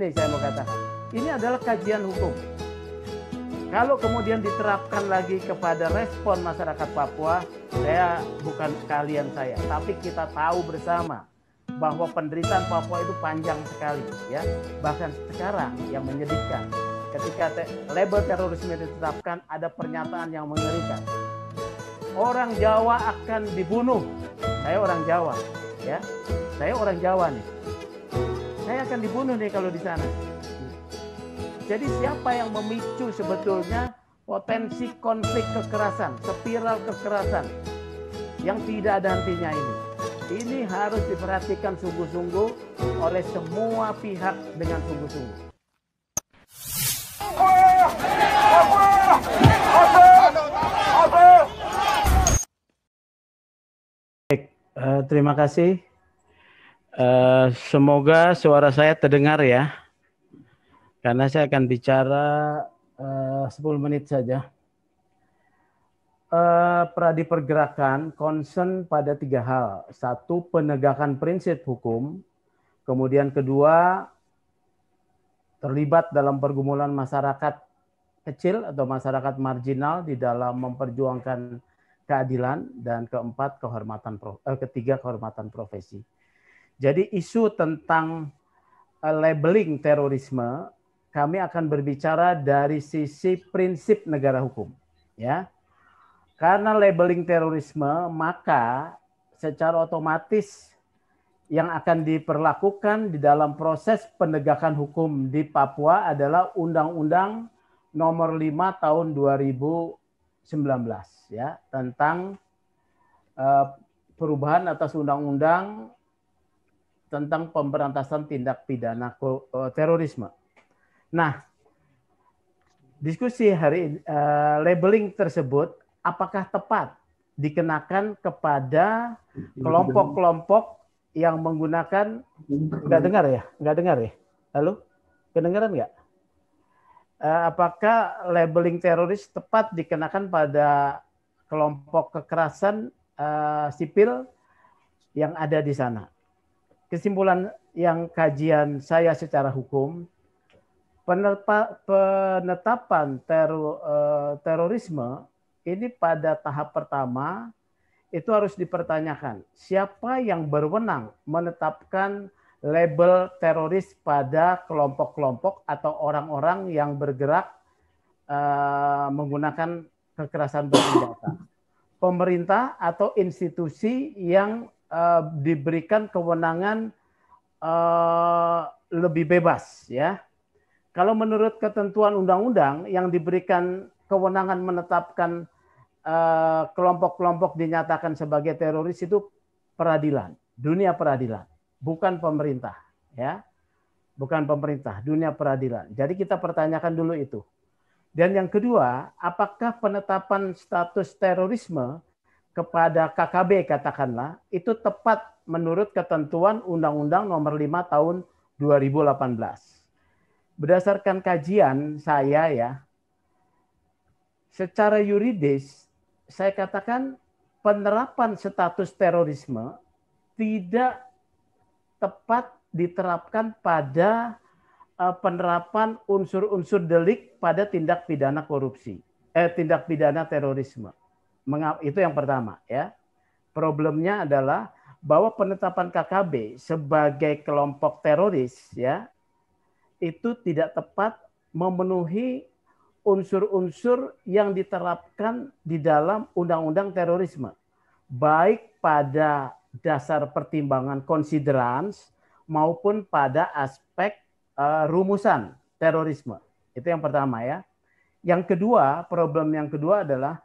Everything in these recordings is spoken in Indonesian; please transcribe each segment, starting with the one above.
ini saya mau katakan. Ini adalah kajian hukum. Kalau kemudian diterapkan lagi kepada respon masyarakat Papua, saya bukan kalian saya, tapi kita tahu bersama bahwa penderitaan Papua itu panjang sekali ya. Bahkan sekarang yang menyedihkan ketika te label terorisme ditetapkan ada pernyataan yang mengerikan. Orang Jawa akan dibunuh. Saya orang Jawa, ya. Saya orang Jawa nih akan dibunuh nih kalau di sana. Jadi siapa yang memicu sebetulnya potensi konflik kekerasan, spiral kekerasan yang tidak ada hentinya ini? Ini harus diperhatikan sungguh-sungguh oleh semua pihak dengan sungguh-sungguh. Baik, eh, terima kasih Eh, semoga suara saya terdengar ya, karena saya akan bicara eh, uh, 10 menit saja. Uh, eh, Pradi pergerakan concern pada tiga hal. Satu, penegakan prinsip hukum. Kemudian kedua, terlibat dalam pergumulan masyarakat kecil atau masyarakat marginal di dalam memperjuangkan keadilan. Dan keempat, kehormatan eh, ketiga, kehormatan profesi. Jadi isu tentang eh, labeling terorisme kami akan berbicara dari sisi prinsip negara hukum, ya. Karena labeling terorisme, maka secara otomatis yang akan diperlakukan di dalam proses penegakan hukum di Papua adalah Undang-Undang Nomor 5 Tahun 2019 ya tentang uh, perubahan atas Undang-Undang tentang pemberantasan tindak pidana eh, terorisme. Nah, diskusi hari uh, labeling tersebut apakah tepat dikenakan kepada kelompok-kelompok yang menggunakan nggak dengar ya nggak dengar ya Lalu, kedengaran nggak eh, apakah labeling teroris tepat dikenakan pada kelompok kekerasan sipil yang ada di sana kesimpulan yang kajian saya secara hukum penetapan teror, eh, terorisme ini pada tahap pertama itu harus dipertanyakan siapa yang berwenang menetapkan label teroris pada kelompok-kelompok atau orang-orang yang bergerak eh, menggunakan kekerasan bersenjata pemerintah atau institusi yang Eh, diberikan kewenangan uh, lebih bebas ya. Kalau menurut ketentuan undang-undang yang diberikan kewenangan menetapkan eh, kelompok-kelompok uh, kelompok -kelompok dinyatakan sebagai teroris itu peradilan, dunia peradilan, bukan pemerintah ya. Bukan pemerintah, dunia peradilan. Jadi kita pertanyakan dulu itu. Dan yang kedua, apakah penetapan status terorisme kepada KKB katakanlah itu tepat menurut ketentuan Undang-Undang Nomor 5 Tahun 2018. Berdasarkan kajian saya ya, secara yuridis saya katakan penerapan status terorisme tidak tepat diterapkan pada e, penerapan unsur-unsur delik pada tindak pidana korupsi, eh tindak pidana terorisme itu yang pertama ya. Problemnya adalah bahwa penetapan KKB sebagai kelompok teroris ya itu tidak tepat memenuhi unsur-unsur yang diterapkan di dalam undang-undang terorisme baik pada dasar pertimbangan konsiderans maupun pada aspek uh, rumusan terorisme. Itu yang pertama ya. Yang kedua, problem yang kedua adalah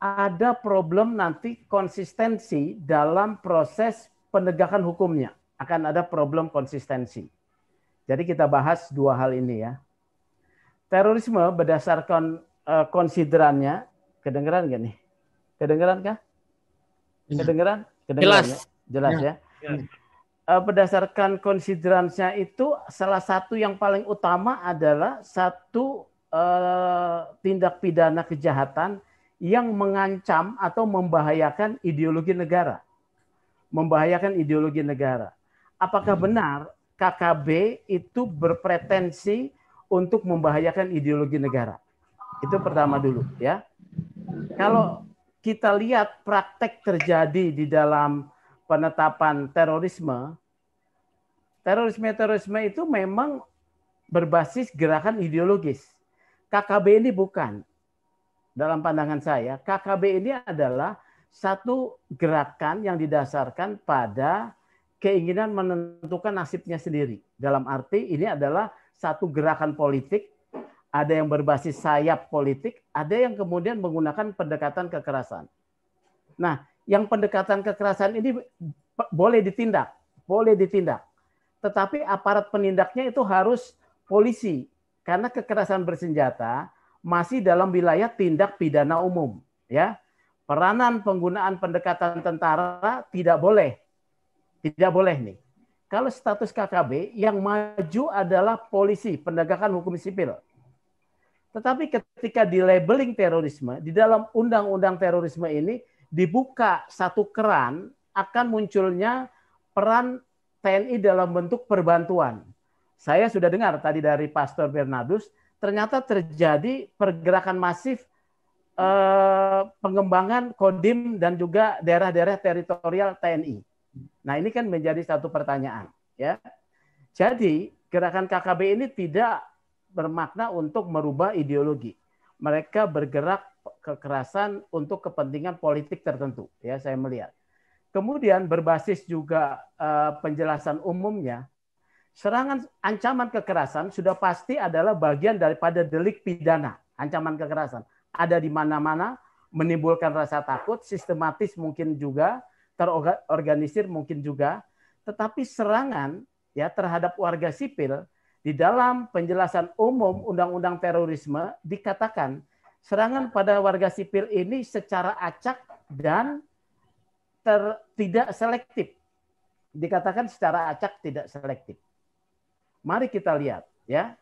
ada problem nanti konsistensi dalam proses penegakan hukumnya. Akan ada problem konsistensi. Jadi kita bahas dua hal ini ya. Terorisme berdasarkan uh, konsiderannya, kedengeran gak nih? Kedengeran kah? Iya. Kedengeran? kedengeran Jelas. Ya? Jelas iya. ya. ya. Uh, berdasarkan konsiderannya itu salah satu yang paling utama adalah satu uh, tindak pidana kejahatan yang mengancam atau membahayakan ideologi negara. Membahayakan ideologi negara. Apakah hmm. benar KKB itu berpretensi untuk membahayakan ideologi negara? Itu pertama dulu ya. Kalau kita lihat praktek terjadi di dalam penetapan terorisme, terorisme-terorisme itu memang berbasis gerakan ideologis. KKB ini bukan dalam pandangan saya, KKB ini adalah satu gerakan yang didasarkan pada keinginan menentukan nasibnya sendiri. Dalam arti ini adalah satu gerakan politik, ada yang berbasis sayap politik, ada yang kemudian menggunakan pendekatan kekerasan. Nah, yang pendekatan kekerasan ini boleh ditindak, boleh ditindak. Tetapi aparat penindaknya itu harus polisi. Karena kekerasan bersenjata masih dalam wilayah tindak pidana umum, ya. Peranan penggunaan pendekatan tentara tidak boleh. Tidak boleh nih. Kalau status KKB yang maju adalah polisi penegakan hukum sipil. Tetapi ketika di labeling terorisme, di dalam undang-undang terorisme ini dibuka satu keran akan munculnya peran TNI dalam bentuk perbantuan. Saya sudah dengar tadi dari Pastor Bernardus, ternyata terjadi pergerakan masif eh, pengembangan Kodim dan juga daerah-daerah teritorial TNI. Nah, ini kan menjadi satu pertanyaan, ya. Jadi, gerakan KKB ini tidak bermakna untuk merubah ideologi. Mereka bergerak kekerasan untuk kepentingan politik tertentu, ya saya melihat. Kemudian berbasis juga uh, penjelasan umumnya, serangan ancaman kekerasan sudah pasti adalah bagian daripada delik pidana. Ancaman kekerasan ada di mana-mana, menimbulkan rasa takut, sistematis mungkin juga, terorganisir mungkin juga, tetapi serangan ya terhadap warga sipil di dalam penjelasan umum undang-undang terorisme dikatakan serangan pada warga sipil ini secara acak dan ter, tidak selektif. Dikatakan secara acak tidak selektif. Mari kita lihat ya.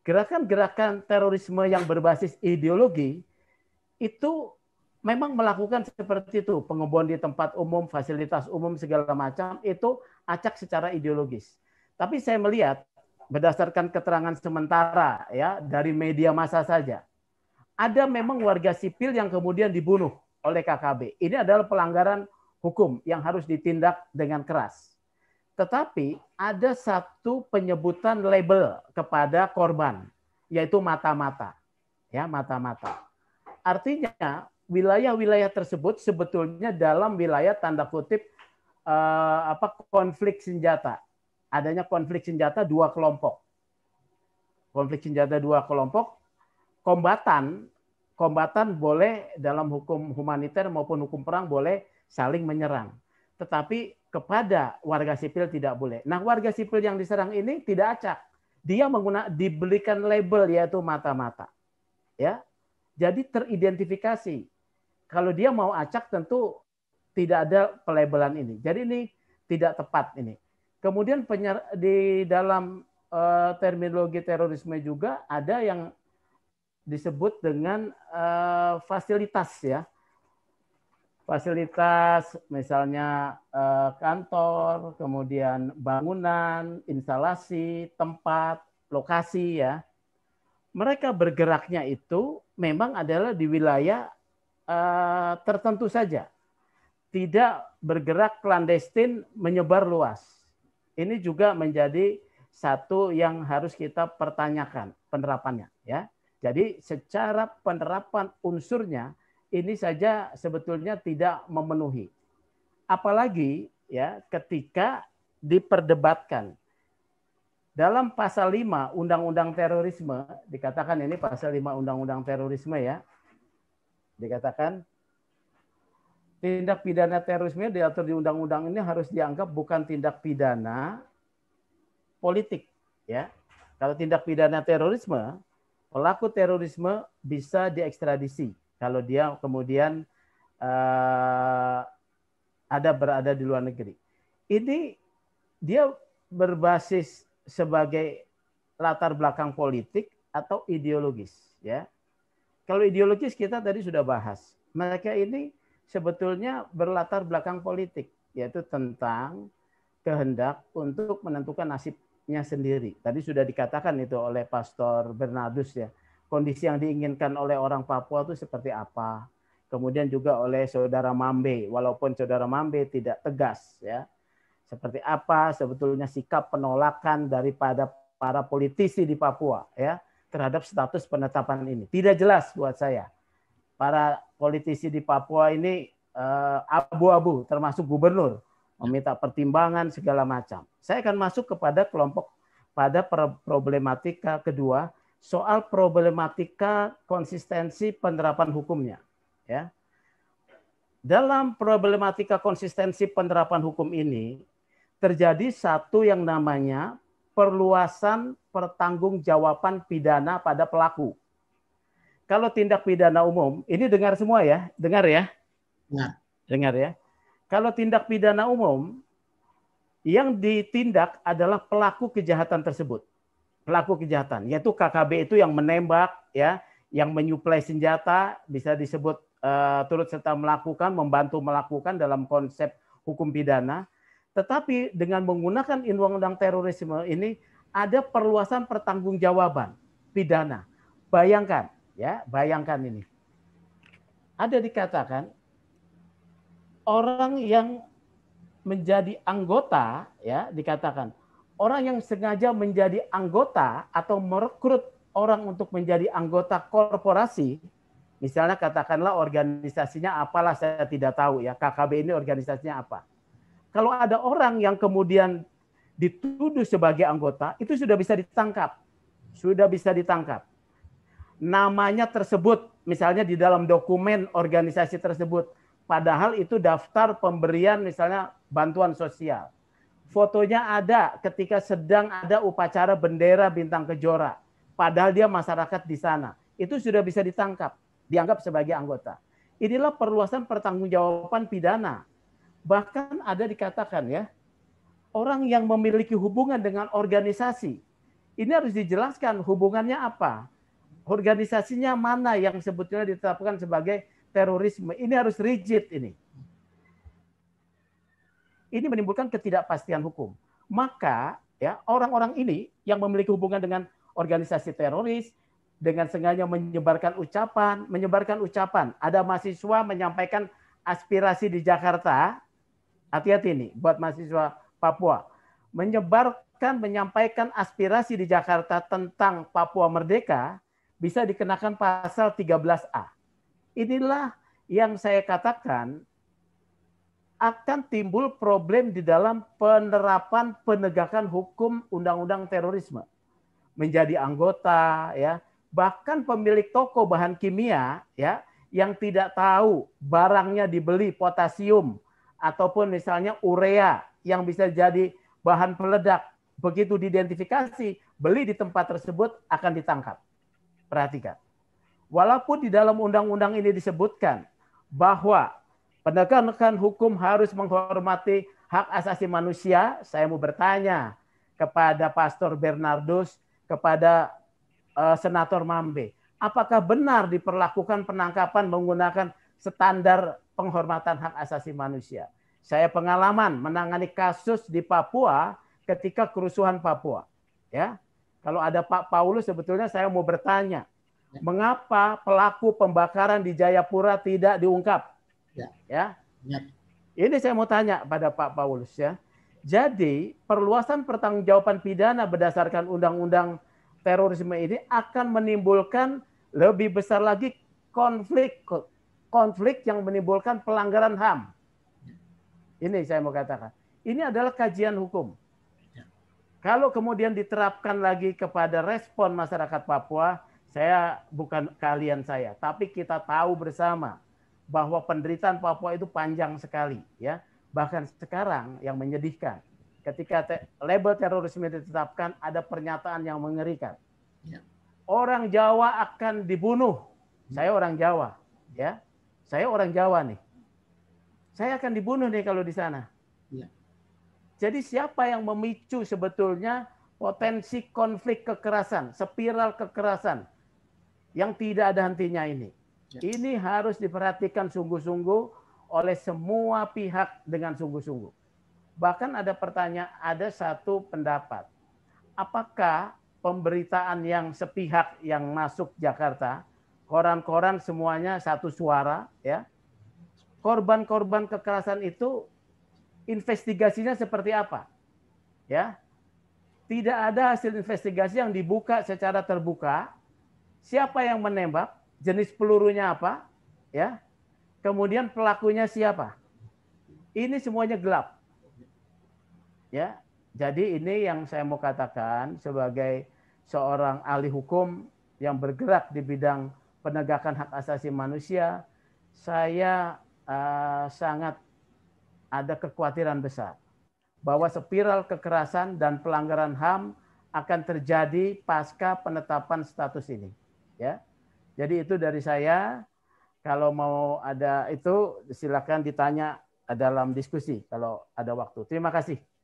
Gerakan-gerakan terorisme yang berbasis ideologi itu memang melakukan seperti itu, pengebom di tempat umum, fasilitas umum segala macam itu acak secara ideologis. Tapi saya melihat berdasarkan keterangan sementara ya dari media massa saja. Ada memang warga sipil yang kemudian dibunuh oleh KKB. Ini adalah pelanggaran hukum yang harus ditindak dengan keras. Tetapi ada satu penyebutan label kepada korban, yaitu mata-mata. Ya, mata-mata. Artinya wilayah-wilayah tersebut sebetulnya dalam wilayah tanda kutip eh, apa konflik senjata. Adanya konflik senjata dua kelompok. Konflik senjata dua kelompok, kombatan kombatan boleh dalam hukum humaniter maupun hukum perang boleh saling menyerang. Tetapi kepada warga sipil tidak boleh. Nah, warga sipil yang diserang ini tidak acak. Dia menggunakan dibelikan label yaitu mata-mata. Ya. Jadi teridentifikasi. Kalau dia mau acak tentu tidak ada pelabelan ini. Jadi ini tidak tepat ini. Kemudian penyer, di dalam uh, terminologi terorisme juga ada yang disebut dengan uh, fasilitas ya fasilitas misalnya eh, kantor, kemudian bangunan, instalasi, tempat, lokasi ya. Mereka bergeraknya itu memang adalah di wilayah eh, tertentu saja. Tidak bergerak klandestin menyebar luas. Ini juga menjadi satu yang harus kita pertanyakan penerapannya ya. Jadi secara penerapan unsurnya ini saja sebetulnya tidak memenuhi. Apalagi ya ketika diperdebatkan. Dalam pasal 5 Undang-Undang Terorisme dikatakan ini pasal 5 Undang-Undang Terorisme ya. Dikatakan tindak pidana terorisme diatur di undang-undang ini harus dianggap bukan tindak pidana politik ya. Kalau tindak pidana terorisme, pelaku terorisme bisa diekstradisi kalau dia kemudian uh, ada berada di luar negeri. Ini dia berbasis sebagai latar belakang politik atau ideologis, ya. Kalau ideologis kita tadi sudah bahas. Mereka ini sebetulnya berlatar belakang politik, yaitu tentang kehendak untuk menentukan nasibnya sendiri. Tadi sudah dikatakan itu oleh Pastor Bernardus ya kondisi yang diinginkan oleh orang Papua itu seperti apa. Kemudian juga oleh saudara Mambe, walaupun saudara Mambe tidak tegas ya. Seperti apa sebetulnya sikap penolakan daripada para politisi di Papua ya terhadap status penetapan ini. Tidak jelas buat saya. Para politisi di Papua ini eh, abu-abu termasuk gubernur meminta pertimbangan segala macam. Saya akan masuk kepada kelompok pada problematika kedua soal problematika konsistensi penerapan hukumnya. Ya. Dalam problematika konsistensi penerapan hukum ini, terjadi satu yang namanya perluasan pertanggungjawaban pidana pada pelaku. Kalau tindak pidana umum, ini dengar semua ya, dengar ya. Nah. Dengar ya. Kalau tindak pidana umum, yang ditindak adalah pelaku kejahatan tersebut pelaku kejahatan yaitu KKB itu yang menembak ya yang menyuplai senjata bisa disebut uh, turut serta melakukan membantu melakukan dalam konsep hukum pidana tetapi dengan menggunakan undang-undang terorisme ini ada perluasan pertanggungjawaban pidana bayangkan ya bayangkan ini ada dikatakan orang yang menjadi anggota ya dikatakan orang yang sengaja menjadi anggota atau merekrut orang untuk menjadi anggota korporasi, misalnya katakanlah organisasinya apalah saya tidak tahu ya, KKB ini organisasinya apa. Kalau ada orang yang kemudian dituduh sebagai anggota, itu sudah bisa ditangkap. Sudah bisa ditangkap. Namanya tersebut misalnya di dalam dokumen organisasi tersebut, padahal itu daftar pemberian misalnya bantuan sosial Fotonya ada ketika sedang ada upacara bendera bintang kejora. Padahal dia masyarakat di sana. Itu sudah bisa ditangkap, dianggap sebagai anggota. Inilah perluasan pertanggungjawaban pidana. Bahkan ada dikatakan ya, orang yang memiliki hubungan dengan organisasi. Ini harus dijelaskan hubungannya apa. Organisasinya mana yang sebetulnya ditetapkan sebagai terorisme. Ini harus rigid ini ini menimbulkan ketidakpastian hukum. Maka ya orang-orang ini yang memiliki hubungan dengan organisasi teroris dengan sengaja menyebarkan ucapan, menyebarkan ucapan. Ada mahasiswa menyampaikan aspirasi di Jakarta. Hati-hati nih buat mahasiswa Papua. Menyebarkan menyampaikan aspirasi di Jakarta tentang Papua merdeka bisa dikenakan pasal 13A. Inilah yang saya katakan akan timbul problem di dalam penerapan penegakan hukum undang-undang terorisme. Menjadi anggota ya, bahkan pemilik toko bahan kimia ya yang tidak tahu barangnya dibeli potasium ataupun misalnya urea yang bisa jadi bahan peledak begitu diidentifikasi beli di tempat tersebut akan ditangkap. Perhatikan. Walaupun di dalam undang-undang ini disebutkan bahwa Penegakan kan hukum harus menghormati hak asasi manusia. Saya mau bertanya kepada Pastor Bernardus, kepada uh, Senator Mambe, apakah benar diperlakukan penangkapan menggunakan standar penghormatan hak asasi manusia? Saya pengalaman menangani kasus di Papua ketika kerusuhan Papua. Ya, kalau ada Pak Paulus sebetulnya saya mau bertanya, mengapa pelaku pembakaran di Jayapura tidak diungkap? Ya. ya. ya. Ini saya mau tanya pada Pak Paulus ya. Jadi perluasan pertanggungjawaban pidana berdasarkan undang-undang terorisme ini akan menimbulkan lebih besar lagi konflik konflik yang menimbulkan pelanggaran HAM. Ini saya mau katakan. Ini adalah kajian hukum. Ya. Kalau kemudian diterapkan lagi kepada respon masyarakat Papua, saya bukan kalian saya, tapi kita tahu bersama bahwa penderitaan Papua itu panjang sekali ya. Bahkan sekarang yang menyedihkan ketika te label terorisme ditetapkan ada pernyataan yang mengerikan. Ya. Orang Jawa akan dibunuh. ya. Saya orang Jawa, ya. Saya orang Jawa nih. Saya akan dibunuh nih kalau di sana. Ya. Jadi siapa yang memicu sebetulnya potensi konflik kekerasan, spiral kekerasan yang tidak ada hentinya ini? Ya. Ini harus diperhatikan sungguh-sungguh oleh semua pihak dengan sungguh-sungguh. Bahkan ada pertanyaan, ada satu pendapat. Apakah pemberitaan yang sepihak yang masuk Jakarta, koran-koran semuanya satu suara, ya. Korban-korban kekerasan itu investigasinya seperti apa? Ya. Tidak ada hasil investigasi yang dibuka secara terbuka. Siapa yang menembak? jenis pelurunya apa, ya. Kemudian pelakunya siapa? Ini semuanya gelap. Ya. Jadi ini yang saya mau katakan sebagai seorang ahli hukum yang bergerak di bidang penegakan hak asasi manusia, saya uh, sangat ada kekhawatiran besar bahwa spiral kekerasan dan pelanggaran HAM akan terjadi pasca penetapan status ini. Ya, jadi itu dari saya. Kalau mau ada itu silakan ditanya dalam diskusi kalau ada waktu. Terima kasih.